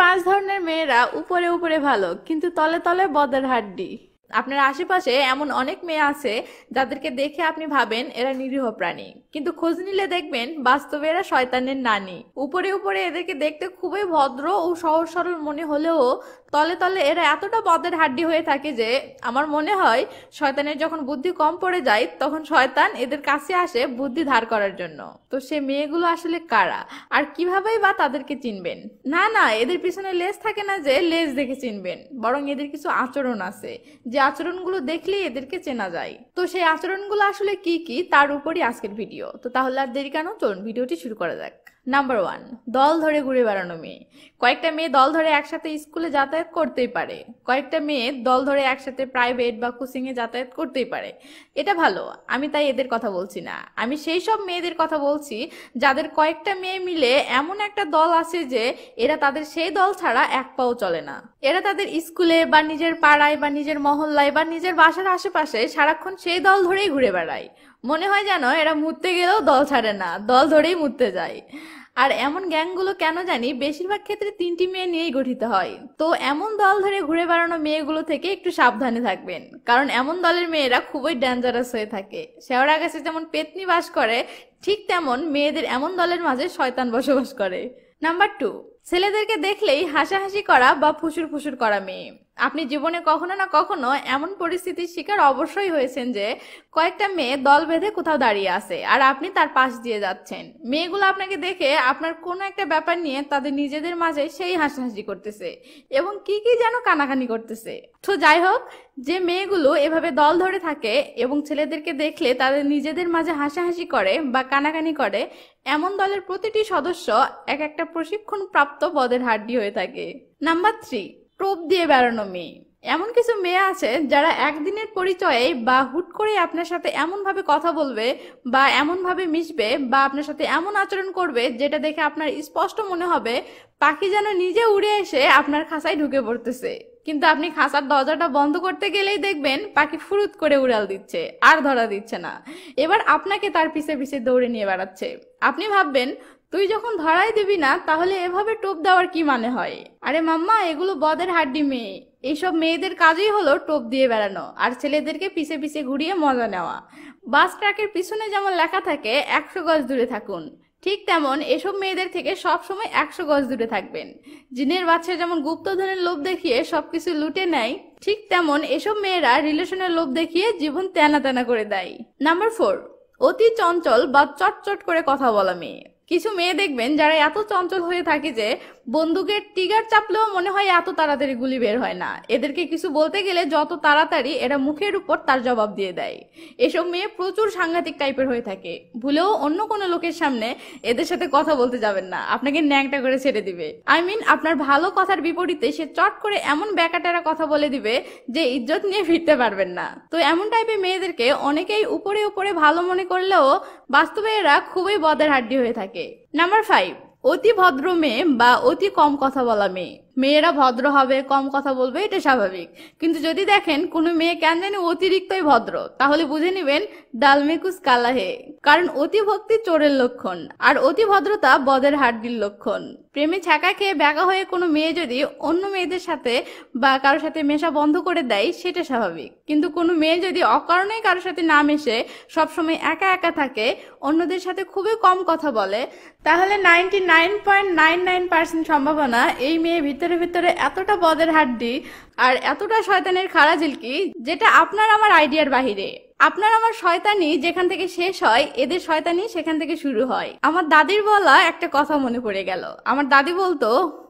পাঁচ ধরনের মেয়েরা উপরে উপরে ভালো কিন্তু তলে তলে বদের হাড্ডি আপনার আশেপাশে এমন অনেক মেয়ে আছে যাদেরকে দেখে আপনি ভাবেন এরা নিরীহ প্রাণী কিন্তু খোঁজ নিলে দেখবেন বাস্তবে এরা শয়তানের নানি উপরে উপরে এদেরকে দেখতে খুবই ভদ্র ও সহজ সরল মনে হলেও তলে তলে এরা এতটা বদের হাড্ডি হয়ে থাকে যে আমার মনে হয় শয়তানের যখন বুদ্ধি কম পড়ে যায় তখন শয়তান এদের কাছে আসে বুদ্ধি ধার করার জন্য তো সে মেয়েগুলো আসলে কারা আর কিভাবেই বা তাদেরকে চিনবেন না না এদের পিছনে লেজ থাকে না যে লেজ দেখে চিনবেন বরং এদের কিছু আচরণ আছে যে আচরণগুলো দেখলে এদেরকে চেনা যায় তো সেই আচরণগুলো আসলে কি কি তার উপরই আজকের ভিডিও তো তাহলে আর দেরি কেন চলুন ভিডিওটি শুরু করা যাক নাম্বার ওয়ান দল ধরে ঘুরে বেড়ানো মেয়ে কয়েকটা মেয়ে দল ধরে একসাথে স্কুলে যাতায়াত করতেই পারে কয়েকটা মেয়ে দল ধরে একসাথে প্রাইভেট বা কোচিংয়ে যাতায়াত করতেই পারে এটা ভালো আমি তাই এদের কথা বলছি না আমি সেই সব মেয়েদের কথা বলছি যাদের কয়েকটা মেয়ে মিলে এমন একটা দল আছে যে এরা তাদের সেই দল ছাড়া এক পাও চলে না এরা তাদের স্কুলে বা নিজের পাড়ায় বা নিজের মহল্লায় বা নিজের বাসার আশেপাশে সারাক্ষণ সেই দল ধরেই ঘুরে বেড়ায় মনে হয় যেন এরা মুততে গেলেও দল ছাড়ে না দল ধরেই মুততে যায় আর এমন গ্যাংগুলো কেন জানি বেশিরভাগ ক্ষেত্রে তিনটি মেয়ে নিয়েই গঠিত হয় তো এমন দল ধরে ঘুরে বেড়ানো মেয়েগুলো থেকে একটু সাবধানে থাকবেন কারণ এমন দলের মেয়েরা খুবই ডেঞ্জারাস হয়ে থাকে শেওড়া গাছে যেমন পেতনি বাস করে ঠিক তেমন মেয়েদের এমন দলের মাঝে শয়তান বসবাস করে নাম্বার টু ছেলেদেরকে দেখলেই হাসাহাসি করা বা ফুসুর ফুসুর করা মেয়ে আপনি জীবনে কখনো না কখনো এমন পরিস্থিতির শিকার অবশ্যই হয়েছেন যে কয়েকটা মেয়ে দল বেঁধে কোথাও দাঁড়িয়ে আছে আর আপনি তার পাশ দিয়ে যাচ্ছেন মেয়েগুলো আপনাকে দেখে আপনার কোনো একটা ব্যাপার নিয়ে তাদের নিজেদের মাঝে সেই হাসাহাসি করতেছে এবং কি কি যেন কানাকানি করতেছে তো যাই হোক যে মেয়েগুলো এভাবে দল ধরে থাকে এবং ছেলেদেরকে দেখলে তাদের নিজেদের মাঝে হাসাহাসি করে বা কানাকানি করে এমন দলের প্রতিটি সদস্য এক একটা প্রশিক্ষণ প্রাপ্ত পদের হাড্ডি হয়ে থাকে নাম্বার থ্রি টোপ দিয়ে বেড়ানো মেয়ে এমন কিছু মেয়ে আছে যারা একদিনের পরিচয়ে বা হুট করে আপনার সাথে এমনভাবে কথা বলবে বা এমনভাবে মিশবে বা আপনার সাথে এমন আচরণ করবে যেটা দেখে আপনার স্পষ্ট মনে হবে পাখি যেন নিজে উড়ে এসে আপনার খাঁচায় ঢুকে পড়তেছে কিন্তু আপনি খাঁচার দরজাটা বন্ধ করতে গেলেই দেখবেন পাখি ফুরুত করে উড়াল দিচ্ছে আর ধরা দিচ্ছে না এবার আপনাকে তার পিছে পিছে দৌড়ে নিয়ে বেড়াচ্ছে আপনি ভাববেন তুই যখন ধরাই দিবি না তাহলে এভাবে টোপ দেওয়ার কি মানে হয় আরে মাম্মা এগুলো বদের হাড্ডি মেয়ে এইসব মেয়েদের কাজই হলো টোপ দিয়ে বেড়ানো আর ছেলেদেরকে পিছে পিছে ঘুরিয়ে মজা নেওয়া বাস ট্রাকের পিছনে যেমন লেখা থাকে একশো গজ দূরে থাকুন ঠিক তেমন এসব মেয়েদের থেকে সব সময় একশো গজ দূরে থাকবেন জিনের বাচ্চা যেমন গুপ্তধনের লোভ দেখিয়ে সবকিছু লুটে নেয় ঠিক তেমন এসব মেয়েরা রিলেশনের লোভ দেখিয়ে জীবন তেনা তেনা করে দেয় নাম্বার ফোর অতি চঞ্চল বা চটচট করে কথা বলা মেয়ে কিছু মেয়ে দেখবেন যারা এত চঞ্চল হয়ে থাকে যে বন্দুকের টিগার চাপলেও মনে হয় এত তাড়াতাড়ি গুলি বের হয় না এদেরকে কিছু বলতে গেলে যত তাড়াতাড়ি এরা মুখের উপর তার জবাব দিয়ে দেয় এসব মেয়ে প্রচুর সাংঘাতিক টাইপের হয়ে থাকে ভুলেও অন্য কোনো লোকের সামনে এদের সাথে কথা বলতে যাবেন না আপনাকে ন্যাংটা করে ছেড়ে দিবে আই মিন আপনার ভালো কথার বিপরীতে সে চট করে এমন ব্যাকাটারা কথা বলে দিবে যে ইজ্জত নিয়ে ফিরতে পারবেন না তো এমন টাইপের মেয়েদেরকে অনেকেই উপরে উপরে ভালো মনে করলেও বাস্তবে এরা খুবই বদের হাড্ডি হয়ে থাকে থেকে নাম্বার ফাইভ অতি ভদ্র মেয়ে বা অতি কম কথা বলা মেয়ে মেয়েরা ভদ্র হবে কম কথা বলবে এটা স্বাভাবিক কিন্তু যদি দেখেন কোনো মেয়ে কেন জানি অতিরিক্তই ভদ্র তাহলে বুঝে নেবেন ডালমেকুস কালাহে কারণ অতি ভক্তি চোরের লক্ষণ আর অতি ভদ্রতা বদের হাড্ডির লক্ষণ প্রেমে ছাকা খেয়ে ব্যাকা হয়ে কোনো মেয়ে যদি অন্য মেয়েদের সাথে বা কারোর সাথে মেশা বন্ধ করে দেয় সেটা স্বাভাবিক কিন্তু কোনো মেয়ে যদি অকারণে কারোর সাথে না মেশে সবসময় একা একা থাকে অন্যদের সাথে খুবই কম কথা বলে তাহলে ninety nine point nine nine percent সম্ভাবনা এই মেয়ে ভিতরে আমাদের ভিতরে এতটা বদের হাড্ডি আর এতটা শয়তানের খাড়া ঝিলকি যেটা আপনার আমার আইডিয়ার বাহিরে আপনার আমার শয়তানি যেখান থেকে শেষ হয় এদের শয়তানি সেখান থেকে শুরু হয় আমার দাদির বলা একটা কথা মনে পড়ে গেল আমার দাদি বলতো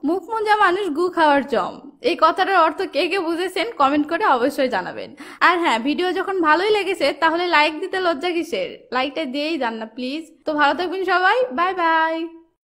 মুখ মোজা মানুষ গু খাওয়ার জম এই কথাটার অর্থ কে কে বুঝেছেন কমেন্ট করে অবশ্যই জানাবেন আর হ্যাঁ ভিডিও যখন ভালোই লেগেছে তাহলে লাইক দিতে লজ্জা কিসের লাইকটা দিয়েই যান না প্লিজ তো ভালো থাকবেন সবাই বাই বাই